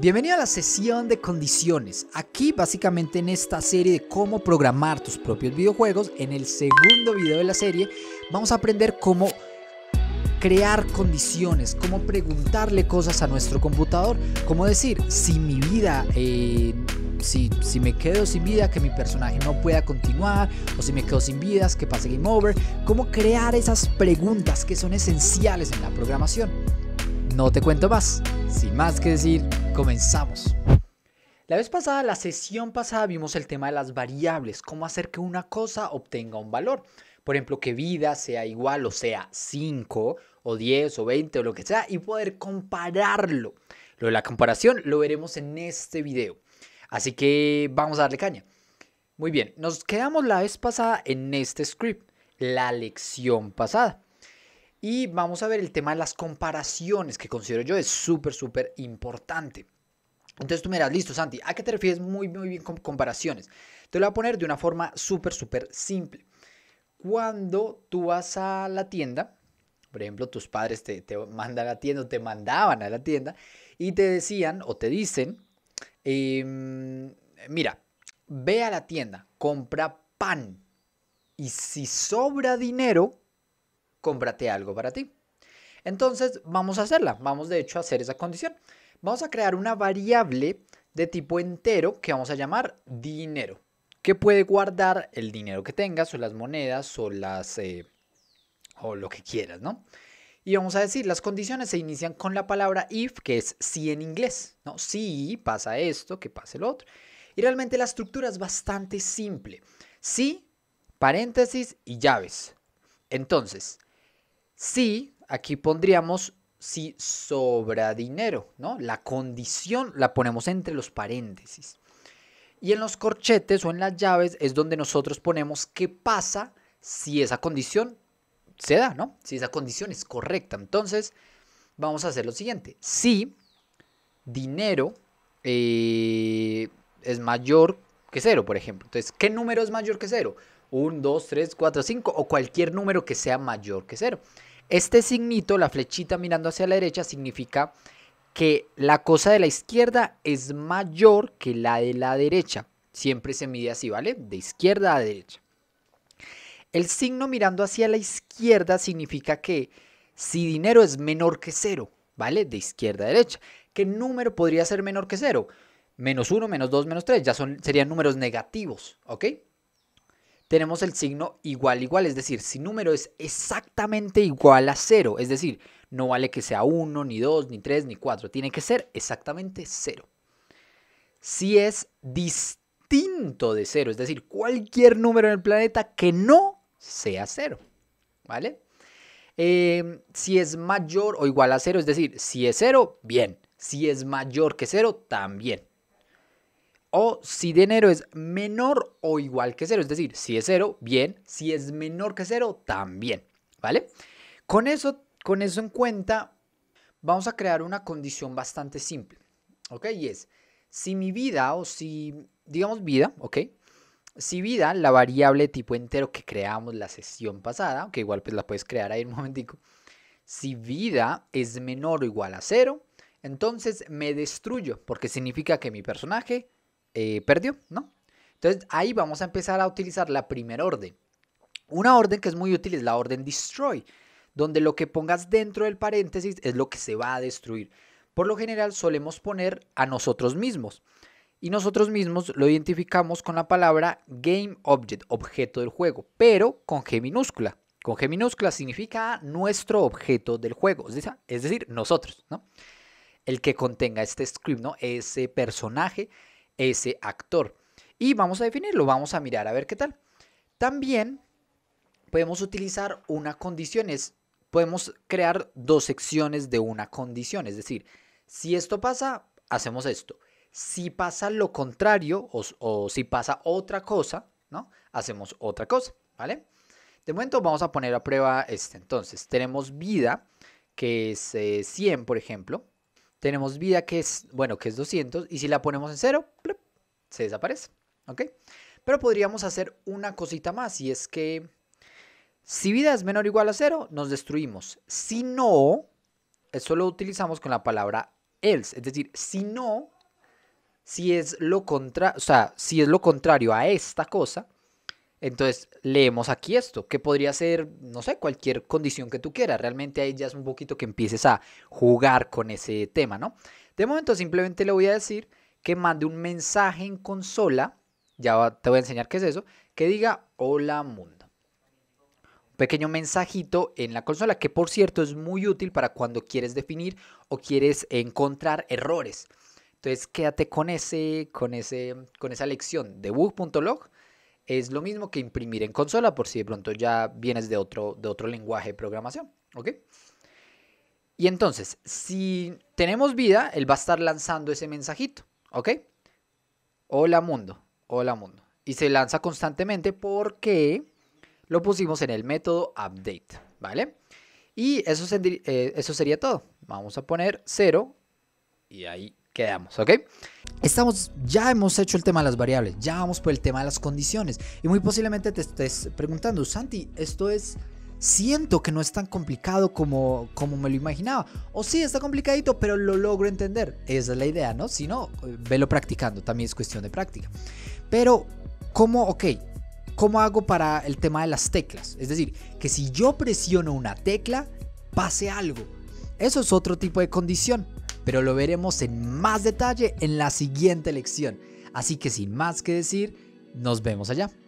Bienvenido a la sesión de condiciones. Aquí básicamente en esta serie de cómo programar tus propios videojuegos, en el segundo video de la serie vamos a aprender cómo crear condiciones, cómo preguntarle cosas a nuestro computador, cómo decir, si mi vida, eh, si, si me quedo sin vida, que mi personaje no pueda continuar, o si me quedo sin vidas, que pase game over, cómo crear esas preguntas que son esenciales en la programación. No te cuento más, sin más que decir, Comenzamos. La vez pasada, la sesión pasada, vimos el tema de las variables, cómo hacer que una cosa obtenga un valor. Por ejemplo, que vida sea igual o sea 5 o 10 o 20 o lo que sea y poder compararlo. Lo de la comparación lo veremos en este video. Así que vamos a darle caña. Muy bien, nos quedamos la vez pasada en este script, la lección pasada. Y vamos a ver el tema de las comparaciones, que considero yo es súper, súper importante. Entonces tú me listo, Santi, ¿a qué te refieres muy, muy bien con comparaciones? Te lo voy a poner de una forma súper, súper simple. Cuando tú vas a la tienda, por ejemplo, tus padres te, te mandan a la tienda o te mandaban a la tienda y te decían o te dicen, em, mira, ve a la tienda, compra pan y si sobra dinero, cómprate algo para ti. Entonces vamos a hacerla, vamos de hecho a hacer esa condición. Vamos a crear una variable de tipo entero que vamos a llamar dinero, que puede guardar el dinero que tengas o las monedas o las eh, o lo que quieras, ¿no? Y vamos a decir, las condiciones se inician con la palabra if, que es si en inglés, ¿no? Si pasa esto, que pase el otro. Y realmente la estructura es bastante simple. Si, paréntesis y llaves. Entonces, si, aquí pondríamos si sobra dinero, ¿no? La condición la ponemos entre los paréntesis. Y en los corchetes o en las llaves es donde nosotros ponemos qué pasa si esa condición se da, ¿no? Si esa condición es correcta. Entonces, vamos a hacer lo siguiente. Si dinero eh, es mayor que cero, por ejemplo. Entonces, ¿qué número es mayor que cero? 1, 2, 3, 4, 5 o cualquier número que sea mayor que cero. Este signito, la flechita mirando hacia la derecha, significa que la cosa de la izquierda es mayor que la de la derecha. Siempre se mide así, ¿vale? De izquierda a derecha. El signo mirando hacia la izquierda significa que si dinero es menor que cero, ¿vale? De izquierda a derecha. ¿Qué número podría ser menor que cero? Menos uno, menos dos, menos tres. Ya son, serían números negativos, ¿ok? tenemos el signo igual igual, es decir, si número es exactamente igual a 0, es decir, no vale que sea 1, ni 2, ni 3, ni 4, tiene que ser exactamente 0. Si es distinto de 0, es decir, cualquier número en el planeta que no sea 0, ¿vale? Eh, si es mayor o igual a 0, es decir, si es 0, bien. Si es mayor que 0, también o si dinero es menor o igual que cero. Es decir, si es cero, bien. Si es menor que cero, también. ¿Vale? Con eso, con eso en cuenta, vamos a crear una condición bastante simple. ¿Ok? Y es, si mi vida o si, digamos vida, ¿ok? Si vida, la variable tipo entero que creamos la sesión pasada, que igual pues la puedes crear ahí un momentico. Si vida es menor o igual a cero, entonces me destruyo, porque significa que mi personaje eh, perdió, ¿no? Entonces ahí vamos a empezar a utilizar la primera orden. Una orden que es muy útil es la orden destroy, donde lo que pongas dentro del paréntesis es lo que se va a destruir. Por lo general solemos poner a nosotros mismos y nosotros mismos lo identificamos con la palabra game object, objeto del juego, pero con G minúscula. Con G minúscula significa nuestro objeto del juego, es decir, nosotros, ¿no? El que contenga este script, ¿no? Ese personaje ese actor. Y vamos a definirlo, vamos a mirar a ver qué tal. También podemos utilizar una condición, es, podemos crear dos secciones de una condición, es decir, si esto pasa, hacemos esto. Si pasa lo contrario o, si pasa otra cosa, ¿no? Hacemos otra cosa, ¿vale? De momento vamos a poner a prueba este. Entonces, tenemos vida, que es 100, eh, por ejemplo. Tenemos vida que es, bueno, que es 200. Y si la ponemos en cero se desaparece. ¿Ok? Pero podríamos hacer una cosita más y es que si vida es menor o igual a cero, nos destruimos. Si no, eso lo utilizamos con la palabra else. Es decir, si no, si es lo contra o sea, si es lo contrario a esta cosa, entonces leemos aquí esto, que podría ser, no sé, cualquier condición que tú quieras. Realmente ahí ya es un poquito que empieces a jugar con ese tema, ¿no? De momento simplemente le voy a decir que mande un mensaje en consola, ya te voy a enseñar qué es eso, que diga hola mundo. Un pequeño mensajito en la consola que por cierto es muy útil para cuando quieres definir o quieres encontrar errores. Entonces quédate con, ese, con, ese, con esa lección Debug.log Es lo mismo que imprimir en consola por si de pronto ya vienes de otro, de otro lenguaje de programación. ¿ok? Y entonces, si tenemos vida, él va a estar lanzando ese mensajito. ¿Ok? Hola mundo, hola mundo. Y se lanza constantemente porque lo pusimos en el método update, ¿vale? Y eso, eh, eso sería todo. Vamos a poner 0 y ahí quedamos, ¿ok? Estamos, ya hemos hecho el tema de las variables, ya vamos por el tema de las condiciones. Y muy posiblemente te estés preguntando, Santi, esto es siento que no es tan complicado como, como me lo imaginaba. O sí, está complicadito, pero lo logro entender. Esa es la idea, ¿no? Si no, eh, velo practicando, también es cuestión de práctica. Pero, ¿cómo, ok? ¿Cómo hago para el tema de las teclas? Es decir, que si yo presiono una tecla, pase algo. Eso es otro tipo de condición, pero lo veremos en más detalle en la siguiente lección. Así que sin más que decir, nos vemos allá.